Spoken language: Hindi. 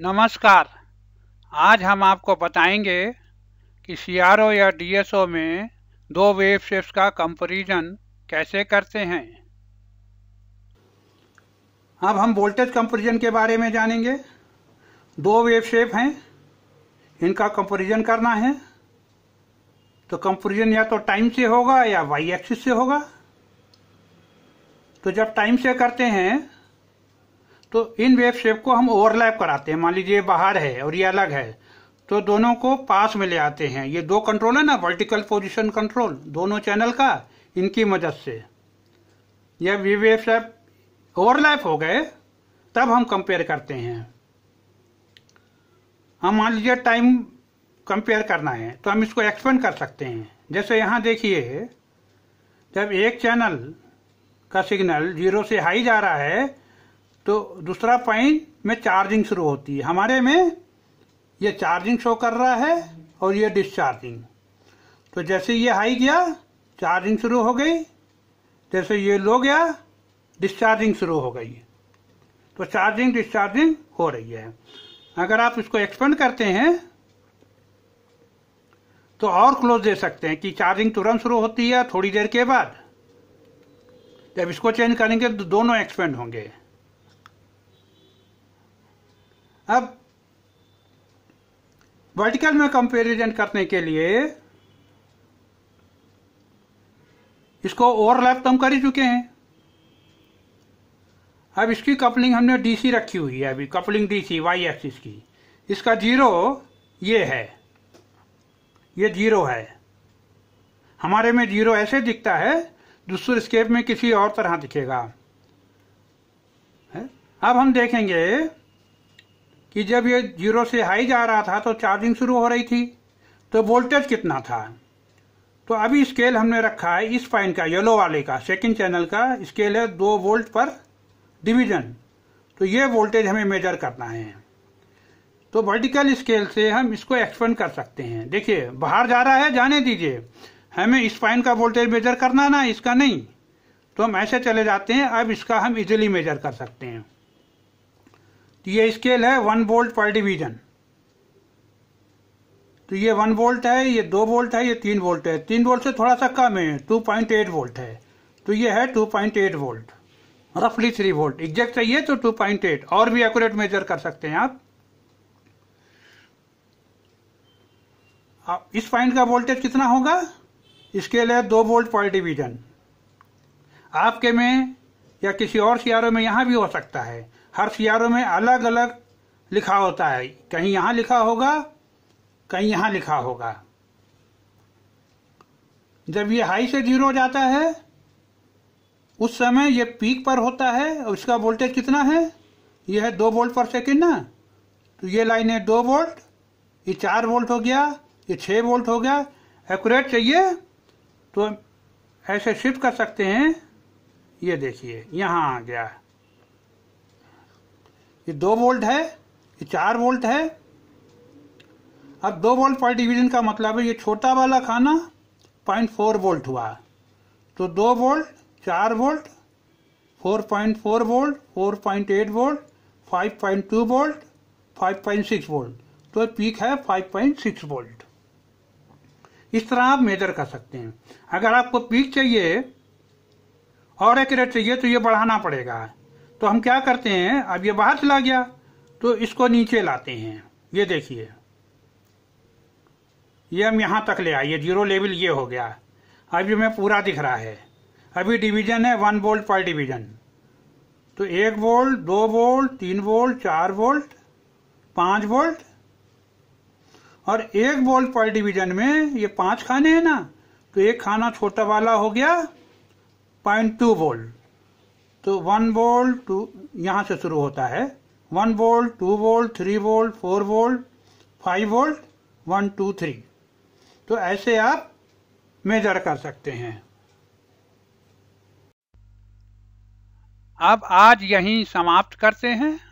नमस्कार आज हम आपको बताएंगे कि सी या डी में दो वेव शेप्स का कंपैरिजन कैसे करते हैं अब हम वोल्टेज कंपैरिजन के बारे में जानेंगे दो वेव शेप हैं इनका कंपैरिजन करना है तो कंपैरिजन या तो टाइम से होगा या वाई एक्सिस से होगा तो जब टाइम से करते हैं तो इन वेव शेप को हम ओवरलैप कराते हैं मान लीजिए बाहर है और ये अलग है तो दोनों को पास में ले आते हैं ये दो कंट्रोल है ना वर्टिकल पोजिशन कंट्रोल दोनों चैनल का इनकी मदद से जब वी वेव शेप ओवरलैप हो गए तब हम कंपेयर करते हैं हम मान लीजिए टाइम कंपेयर करना है तो हम इसको एक्सपेंड कर सकते हैं जैसे यहाँ देखिए जब एक चैनल का सिग्नल जीरो से हाई जा रहा है तो दूसरा पॉइंट में चार्जिंग शुरू होती है हमारे में ये चार्जिंग शो कर रहा है और ये डिस्चार्जिंग तो जैसे ये हाई गया चार्जिंग शुरू हो गई जैसे ये लो गया डिस्चार्जिंग शुरू हो गई तो चार्जिंग डिस्चार्जिंग हो रही है अगर आप इसको एक्सपेंड करते हैं तो और क्लोज दे सकते हैं कि चार्जिंग तुरंत शुरू होती है थोड़ी देर के बाद जब इसको चेंज करेंगे तो दोनों एक्सपेंड होंगे अब वर्टिकल में कंपेरिजन करने के लिए इसको ओवरलैप तो हम कर ही चुके हैं अब इसकी कपलिंग हमने डीसी रखी हुई है अभी कपलिंग डीसी वाई एक्सिस की इसका जीरो ये है ये जीरो है हमारे में जीरो ऐसे दिखता है दूसरे स्केप में किसी और तरह दिखेगा है? अब हम देखेंगे कि जब ये जीरो से हाई जा रहा था तो चार्जिंग शुरू हो रही थी तो वोल्टेज कितना था तो अभी स्केल हमने रखा है इस पॉइंट का येलो वाले का सेकंड चैनल का स्केल है दो वोल्ट पर डिवीजन तो ये वोल्टेज हमें मेजर करना है तो वर्टिकल स्केल से हम इसको एक्सपेंड कर सकते हैं देखिए बाहर जा रहा है जाने दीजिए हमें इस पॉइंट का वोल्टेज मेजर करना ना इसका नहीं तो हम ऐसे चले जाते हैं अब इसका हम इजिली मेजर कर सकते हैं ये स्केल है वन वोल्ट पर डिवीजन तो ये वन वोल्ट है ये दो वोल्ट है ये तीन वोल्ट है तीन वोल्ट से थोड़ा सा कम है टू पॉइंट एट वोल्ट है तो ये है टू पॉइंट एट वोल्ट रफली थ्री वोल्ट एग्जैक्ट चाहिए तो टू पॉइंट एट और भी एक्यूरेट मेजर कर सकते हैं आप इस पॉइंट का वोल्टेज कितना होगा इसके लिए दो वोल्ट पर डिवीजन आपके में या किसी और सीआरओ में यहां भी हो सकता है हर सियारों में अलग अलग लिखा होता है कहीं यहां लिखा होगा कहीं यहां लिखा होगा जब ये हाई से जीरो जाता है उस समय ये पीक पर होता है और इसका वोल्टेज कितना है यह है दो वोल्ट पर सेकेंड ना तो ये लाइन है दो वोल्ट ये चार वोल्ट हो गया ये छः वोल्ट हो गया एक्यूरेट चाहिए तो ऐसे शिफ्ट कर सकते हैं ये देखिए यहाँ आ गया ये दो वोल्ट है ये चार वोल्ट है अब दो वोल्ट पर डिवीजन का मतलब है ये छोटा वाला खाना पॉइंट फोर वोल्ट हुआ तो दो वोल्ट चार volt four point four volt four point eight volt five point two volt five point six volt तो पीक है फाइव पॉइंट सिक्स वोल्ट इस तरह आप मेजर कर सकते हैं अगर आपको पीक चाहिए और एक रेट चाहिए तो ये बढ़ाना पड़ेगा तो हम क्या करते हैं अब ये बाहर चला गया तो इसको नीचे लाते हैं ये देखिए ये हम यहाँ तक ले आए ये जीरो लेवल ये हो गया अभी हमें पूरा दिख रहा है अभी डिवीजन है वन वोल्ट पर डिवीजन तो एक वोल्ट दो वोल्ट तीन वोल्ट चार वोल्ट पाँच वोल्ट और एक वोल्ट पर डिवीजन में ये पांच खाने हैं ना तो एक खाना छोटा वाला हो गया पॉइंट टू वोल्ट तो वन वोल्ट टू यहाँ से शुरू होता है one volt two volt three volt four volt five volt one two three तो ऐसे आप मेजर कर सकते हैं अब आज यहीं समाप्त करते हैं